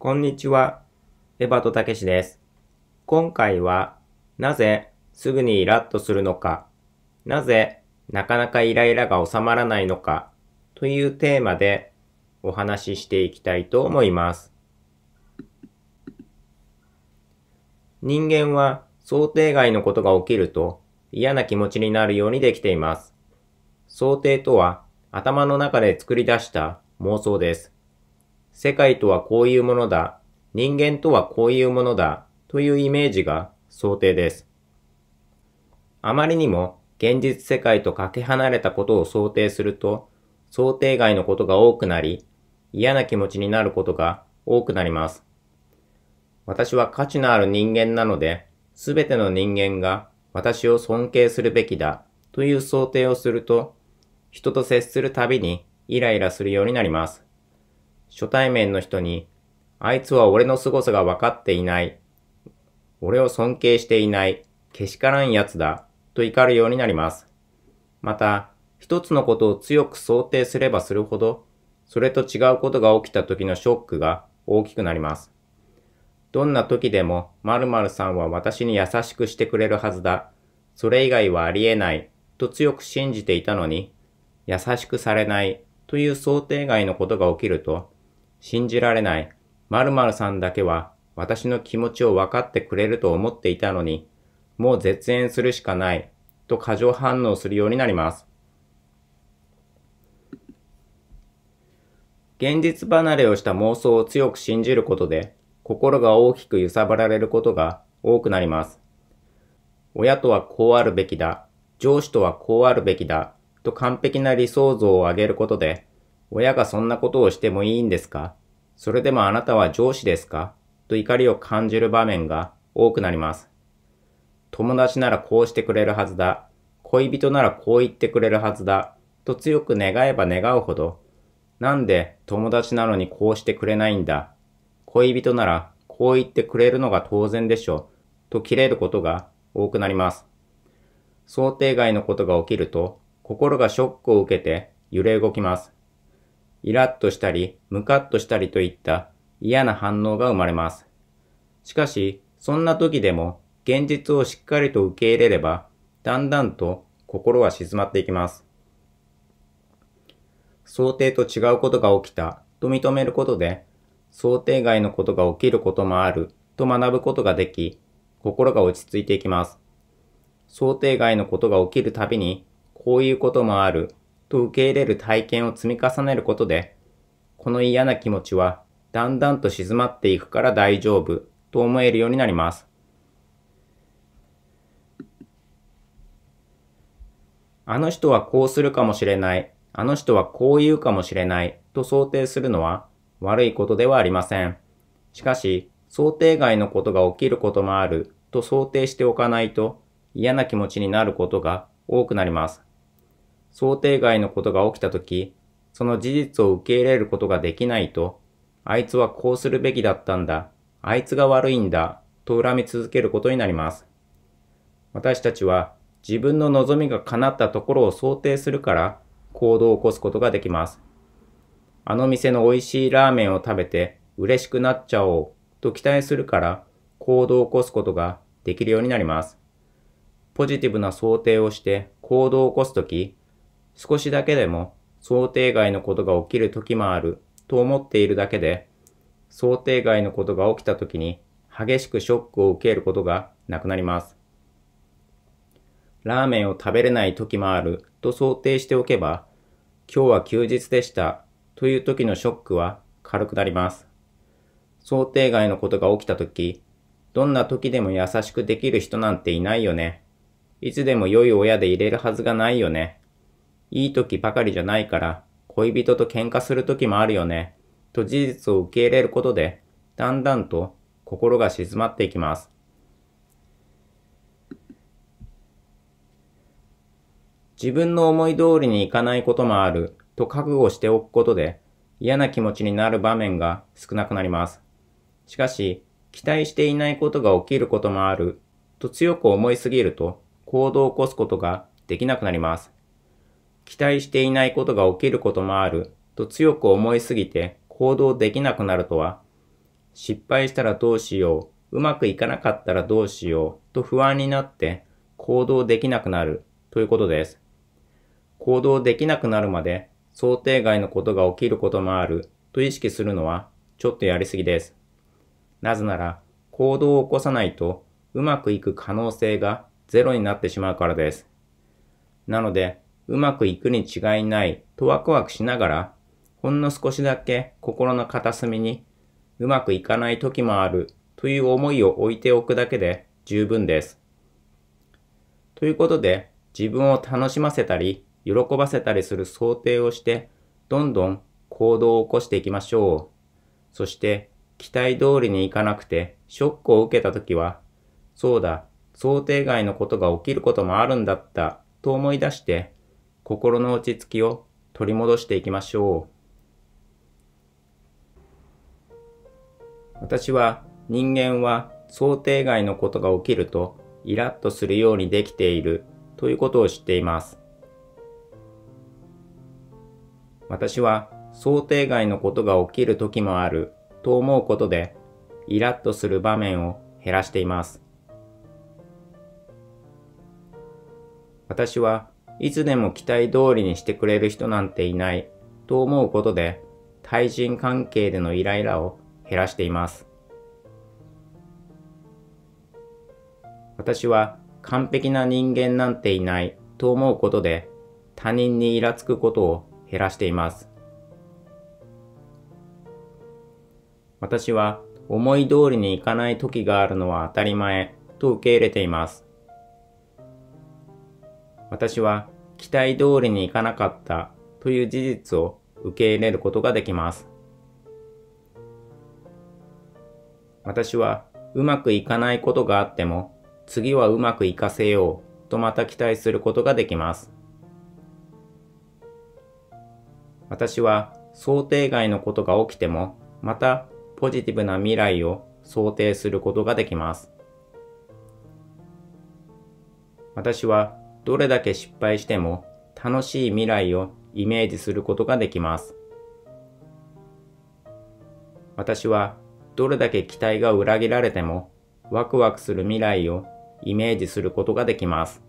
こんにちは。エバトたけしです。今回は、なぜすぐにイラッとするのか、なぜなかなかイライラが収まらないのかというテーマでお話ししていきたいと思います。人間は想定外のことが起きると嫌な気持ちになるようにできています。想定とは頭の中で作り出した妄想です。世界とはこういうものだ、人間とはこういうものだ、というイメージが想定です。あまりにも現実世界とかけ離れたことを想定すると、想定外のことが多くなり、嫌な気持ちになることが多くなります。私は価値のある人間なので、すべての人間が私を尊敬するべきだという想定をすると、人と接するたびにイライラするようになります。初対面の人に、あいつは俺の凄さが分かっていない。俺を尊敬していない。けしからん奴だ。と怒るようになります。また、一つのことを強く想定すればするほど、それと違うことが起きた時のショックが大きくなります。どんな時でも〇〇さんは私に優しくしてくれるはずだ。それ以外はありえない。と強く信じていたのに、優しくされないという想定外のことが起きると、信じられない。〇〇さんだけは私の気持ちを分かってくれると思っていたのに、もう絶縁するしかない。と過剰反応するようになります。現実離れをした妄想を強く信じることで、心が大きく揺さぶられることが多くなります。親とはこうあるべきだ、上司とはこうあるべきだ、と完璧な理想像を上げることで、親がそんなことをしてもいいんですかそれでもあなたは上司ですかと怒りを感じる場面が多くなります。友達ならこうしてくれるはずだ。恋人ならこう言ってくれるはずだ。と強く願えば願うほど、なんで友達なのにこうしてくれないんだ。恋人ならこう言ってくれるのが当然でしょ。と切れることが多くなります。想定外のことが起きると、心がショックを受けて揺れ動きます。イラッとしたり、ムカッとしたりといった嫌な反応が生まれます。しかし、そんな時でも現実をしっかりと受け入れれば、だんだんと心は静まっていきます。想定と違うことが起きたと認めることで、想定外のことが起きることもあると学ぶことができ、心が落ち着いていきます。想定外のことが起きるたびに、こういうこともあると受け入れる体験を積み重ねることで、この嫌な気持ちはだんだんと静まっていくから大丈夫と思えるようになります。あの人はこうするかもしれない、あの人はこう言うかもしれないと想定するのは悪いことではありません。しかし、想定外のことが起きることもあると想定しておかないと嫌な気持ちになることが多くなります。想定外のことが起きたとき、その事実を受け入れることができないと、あいつはこうするべきだったんだ、あいつが悪いんだ、と恨み続けることになります。私たちは自分の望みが叶ったところを想定するから行動を起こすことができます。あの店の美味しいラーメンを食べて嬉しくなっちゃおうと期待するから行動を起こすことができるようになります。ポジティブな想定をして行動を起こすとき、少しだけでも想定外のことが起きる時もあると思っているだけで、想定外のことが起きた時に激しくショックを受けることがなくなります。ラーメンを食べれない時もあると想定しておけば、今日は休日でしたという時のショックは軽くなります。想定外のことが起きた時、どんな時でも優しくできる人なんていないよね。いつでも良い親でいれるはずがないよね。いい時ばかりじゃないから、恋人と喧嘩する時もあるよね、と事実を受け入れることで、だんだんと心が静まっていきます。自分の思い通りにいかないこともあると覚悟しておくことで嫌な気持ちになる場面が少なくなります。しかし、期待していないことが起きることもあると強く思いすぎると行動を起こすことができなくなります。期待していないことが起きることもあると強く思いすぎて行動できなくなるとは、失敗したらどうしよう、うまくいかなかったらどうしようと不安になって行動できなくなるということです。行動できなくなるまで想定外のことが起きることもあると意識するのはちょっとやりすぎです。なぜなら行動を起こさないとうまくいく可能性がゼロになってしまうからです。なのでうまくいくに違いないとワクワクしながら、ほんの少しだけ心の片隅にうまくいかない時もあるという思いを置いておくだけで十分です。ということで、自分を楽しませたり、喜ばせたりする想定をして、どんどん行動を起こしていきましょう。そして、期待通りにいかなくて、ショックを受けた時は、そうだ、想定外のことが起きることもあるんだった、と思い出して、心の落ち着きを取り戻していきましょう。私は人間は想定外のことが起きるとイラッとするようにできているということを知っています。私は想定外のことが起きる時もあると思うことでイラッとする場面を減らしています。私はいつでも期待通りにしてくれる人なんていないと思うことで、対人関係でのイライラを減らしています。私は完璧な人間なんていないと思うことで、他人にイラつくことを減らしています。私は思い通りにいかない時があるのは当たり前と受け入れています。私は期待通りにいかなかったという事実を受け入れることができます。私はうまくいかないことがあっても次はうまくいかせようとまた期待することができます。私は想定外のことが起きてもまたポジティブな未来を想定することができます。私はどれだけ失敗しても楽しい未来をイメージすることができます。私はどれだけ期待が裏切られてもワクワクする未来をイメージすることができます。